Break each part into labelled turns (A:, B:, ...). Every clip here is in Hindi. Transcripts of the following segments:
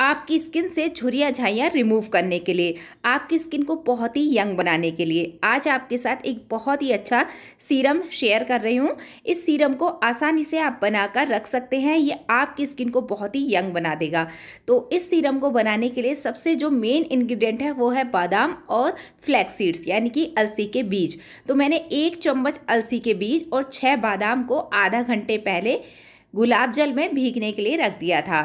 A: आपकी स्किन से झुरियाँ झाइयाँ रिमूव करने के लिए आपकी स्किन को बहुत ही यंग बनाने के लिए आज आपके साथ एक बहुत ही अच्छा सीरम शेयर कर रही हूँ इस सीरम को आसानी से आप बनाकर रख सकते हैं ये आपकी स्किन को बहुत ही यंग बना देगा तो इस सीरम को बनाने के लिए सबसे जो मेन इन्ग्रीडियंट है वो है बादाम और फ्लैक्स सीड्स यानी कि अलसी के बीज तो मैंने एक चम्मच अलसी के बीज और छः बादाम को आधा घंटे पहले गुलाब जल में भीगने के लिए रख दिया था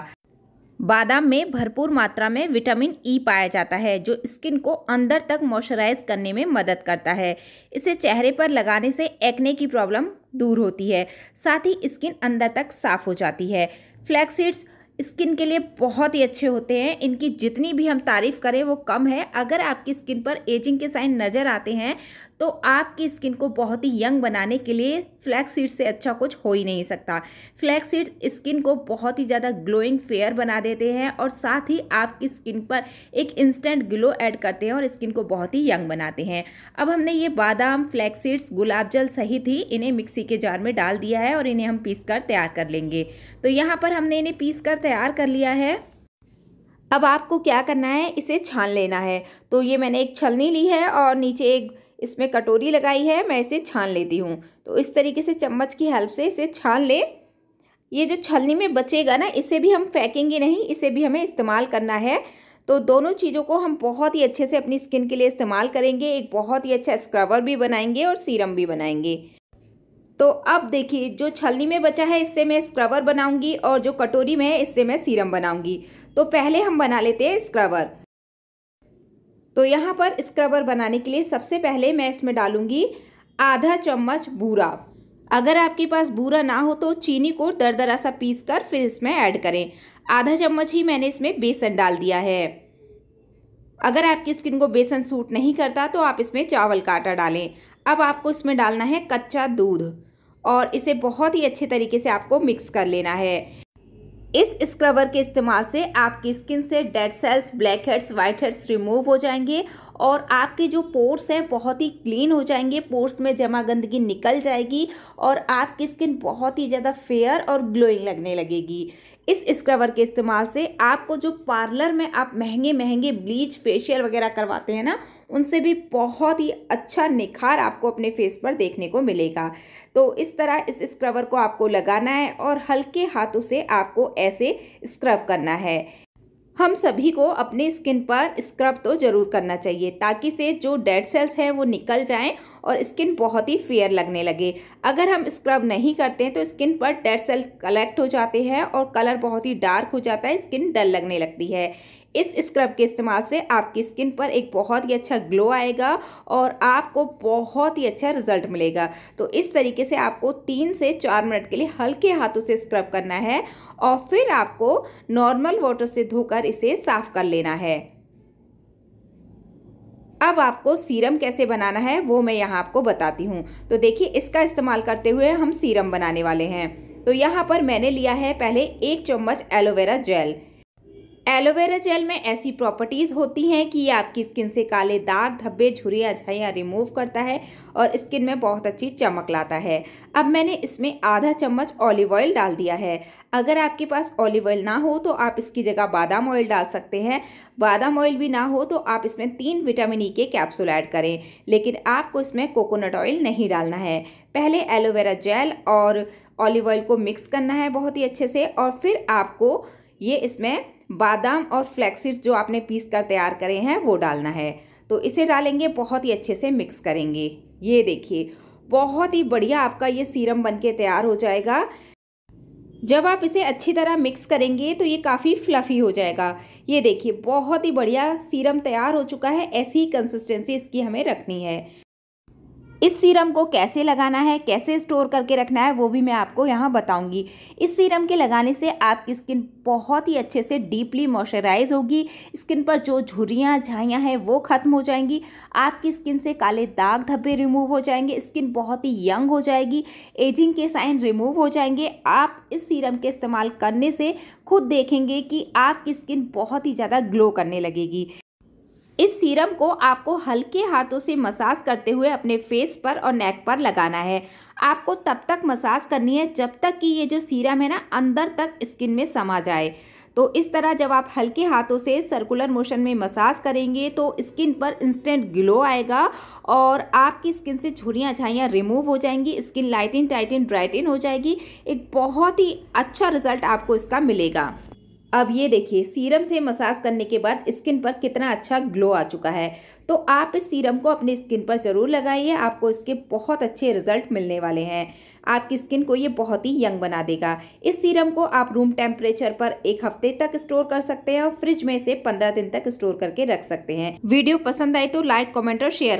A: बादाम में भरपूर मात्रा में विटामिन ई e पाया जाता है जो स्किन को अंदर तक मॉइस्चराइज करने में मदद करता है इसे चेहरे पर लगाने से एक्ने की प्रॉब्लम दूर होती है साथ ही स्किन अंदर तक साफ हो जाती है फ्लैक्सीड्स स्किन के लिए बहुत ही अच्छे होते हैं इनकी जितनी भी हम तारीफ़ करें वो कम है अगर आपकी स्किन पर एजिंग के साइन नज़र आते हैं तो आपकी स्किन को बहुत ही यंग बनाने के लिए फ्लैक्स सीड से अच्छा कुछ हो ही नहीं सकता फ्लैक्स सीड स्किन को बहुत ही ज़्यादा ग्लोइंग फेयर बना देते हैं और साथ ही आपकी स्किन पर एक इंस्टेंट ग्लो ऐड करते हैं और स्किन को बहुत ही यंग बनाते हैं अब हमने ये बादाम फ्लैक्स सीड्स गुलाब जल सहित ही इन्हें मिक्सी के जार में डाल दिया है और इन्हें हम पीस कर तैयार कर लेंगे तो यहाँ पर हमने इन्हें पीस कर तैयार कर लिया है अब आपको क्या करना है इसे छान लेना है तो ये मैंने एक छलनी ली है और नीचे एक इसमें कटोरी लगाई है मैं इसे छान लेती हूँ तो इस तरीके से चम्मच की हेल्प से इसे छान लें ये जो छलनी में बचेगा ना इसे भी हम फेंकेंगे नहीं इसे भी हमें इस्तेमाल करना है तो दोनों चीज़ों को हम बहुत ही अच्छे से अपनी स्किन के लिए इस्तेमाल करेंगे एक बहुत ही अच्छा स्क्रबर भी बनाएंगे और सीरम भी बनाएंगे तो अब देखिए जो छलनी में बचा है इससे मैं स्क्रबर बनाऊंगी और जो कटोरी में है इससे मैं सीरम बनाऊंगी तो पहले हम बना लेते हैं स्क्रबर तो यहाँ पर स्क्रबर बनाने के लिए सबसे पहले मैं इसमें डालूँगी आधा चम्मच बूरा अगर आपके पास बूरा ना हो तो चीनी को दरदरा सा पीस कर फिर इसमें ऐड करें आधा चम्मच ही मैंने इसमें बेसन डाल दिया है अगर आपकी स्किन को बेसन सूट नहीं करता तो आप इसमें चावल का आटा डालें अब आपको इसमें डालना है कच्चा दूध और इसे बहुत ही अच्छे तरीके से आपको मिक्स कर लेना है इस स्क्रबर के इस्तेमाल से आपकी स्किन से dead cells blackheads whiteheads remove हो जाएंगे और आपके जो पोर्स हैं बहुत ही क्लीन हो जाएंगे पोर्स में जमा गंदगी निकल जाएगी और आपकी स्किन बहुत ही ज़्यादा फेयर और ग्लोइंग लगने लगेगी इस स्क्रबर के इस्तेमाल से आपको जो पार्लर में आप महंगे महंगे ब्लीच फेशियल वगैरह करवाते हैं ना उनसे भी बहुत ही अच्छा निखार आपको अपने फेस पर देखने को मिलेगा तो इस तरह इस स्क्रबर को आपको लगाना है और हल्के हाथों से आपको ऐसे स्क्रब करना है हम सभी को अपने स्किन पर स्क्रब तो ज़रूर करना चाहिए ताकि से जो डेड सेल्स हैं वो निकल जाएं और स्किन बहुत ही फेयर लगने लगे अगर हम स्क्रब नहीं करते हैं तो स्किन पर डेड सेल्स कलेक्ट हो जाते हैं और कलर बहुत ही डार्क हो जाता है स्किन डल लगने लगती है इस स्क्रब के इस्तेमाल से आपकी स्किन पर एक बहुत ही अच्छा ग्लो आएगा और आपको बहुत ही अच्छा रिजल्ट मिलेगा तो इस तरीके से आपको तीन से चार मिनट के लिए हल्के हाथों से स्क्रब करना है और फिर आपको नॉर्मल वाटर से धोकर इसे साफ कर लेना है अब आपको सीरम कैसे बनाना है वो मैं यहाँ आपको बताती हूँ तो देखिए इसका इस्तेमाल करते हुए हम सीरम बनाने वाले हैं तो यहाँ पर मैंने लिया है पहले एक चम्मच एलोवेरा जेल एलोवेरा जेल में ऐसी प्रॉपर्टीज़ होती हैं कि ये आपकी स्किन से काले दाग धब्बे झुरिया अझाइयाँ रिमूव करता है और स्किन में बहुत अच्छी चमक लाता है अब मैंने इसमें आधा चम्मच ऑलिव ऑयल डाल दिया है अगर आपके पास ऑलिव ऑयल ना हो तो आप इसकी जगह बादाम ऑयल डाल सकते हैं बादाम ऑयल भी ना हो तो आप इसमें तीन विटामिन ई e के कैप्सूल ऐड करें लेकिन आपको इसमें कोकोनट ऑयल नहीं डालना है पहले एलोवेरा जेल और ऑलिव ऑयल को मिक्स करना है बहुत ही अच्छे से और फिर आपको ये इसमें बादाम और फ्लैक्सीड्स जो आपने पीस कर तैयार करे हैं वो डालना है तो इसे डालेंगे बहुत ही अच्छे से मिक्स करेंगे ये देखिए बहुत ही बढ़िया आपका ये सीरम बनके तैयार हो जाएगा जब आप इसे अच्छी तरह मिक्स करेंगे तो ये काफ़ी फ्लफ़ी हो जाएगा ये देखिए बहुत ही बढ़िया सीरम तैयार हो चुका है ऐसी ही कंसिस्टेंसी इसकी हमें रखनी है इस सीरम को कैसे लगाना है कैसे स्टोर करके रखना है वो भी मैं आपको यहाँ बताऊँगी इस सीरम के लगाने से आपकी स्किन बहुत ही अच्छे से डीपली मॉइस्चराइज होगी स्किन पर जो झुरियाँ झाइयाँ हैं वो ख़त्म हो जाएंगी आपकी स्किन से काले दाग धब्बे रिमूव हो जाएंगे स्किन बहुत ही यंग हो जाएगी एजिंग के साइन रिमूव हो जाएंगे आप इस सीरम के इस्तेमाल करने से खुद देखेंगे कि आपकी स्किन बहुत ही ज़्यादा ग्लो करने लगेगी इस सीरम को आपको हल्के हाथों से मसाज करते हुए अपने फेस पर और नेक पर लगाना है आपको तब तक मसाज करनी है जब तक कि ये जो सीरम है ना अंदर तक स्किन में समा जाए तो इस तरह जब आप हल्के हाथों से सर्कुलर मोशन में मसाज करेंगे तो स्किन पर इंस्टेंट ग्लो आएगा और आपकी स्किन से झुरियाँ झाइयाँ रिमूव हो जाएंगी स्किन लाइटिन टाइटिन ब्राइटिन हो जाएगी एक बहुत ही अच्छा रिजल्ट आपको इसका मिलेगा अब ये देखिए सीरम से मसाज करने के बाद स्किन पर कितना अच्छा ग्लो आ चुका है तो आप इस सीरम को अपनी स्किन पर ज़रूर लगाइए आपको इसके बहुत अच्छे रिजल्ट मिलने वाले हैं आपकी स्किन को ये बहुत ही यंग बना देगा इस सीरम को आप रूम टेम्परेचर पर एक हफ्ते तक स्टोर कर सकते हैं और फ्रिज में इसे पंद्रह दिन तक स्टोर करके रख सकते हैं वीडियो पसंद आए तो लाइक कॉमेंट और शेयर